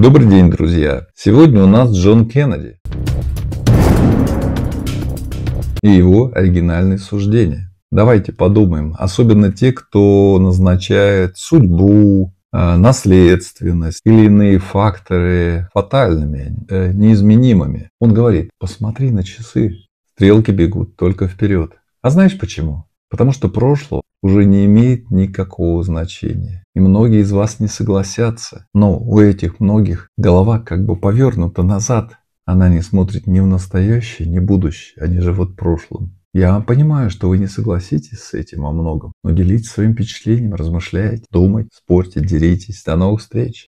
Добрый день, друзья! Сегодня у нас Джон Кеннеди и его оригинальные суждения. Давайте подумаем, особенно те, кто назначает судьбу, э, наследственность или иные факторы фатальными, э, неизменимыми. Он говорит, посмотри на часы, стрелки бегут только вперед. А знаешь почему? Потому что прошлое уже не имеет никакого значения. И многие из вас не согласятся. Но у этих многих голова как бы повернута назад. Она не смотрит ни в настоящее, ни в будущее. Они а живут прошлым. Я понимаю, что вы не согласитесь с этим о многом, но делитесь своим впечатлением, размышляйте, думайте, спорьте, деритесь. До новых встреч!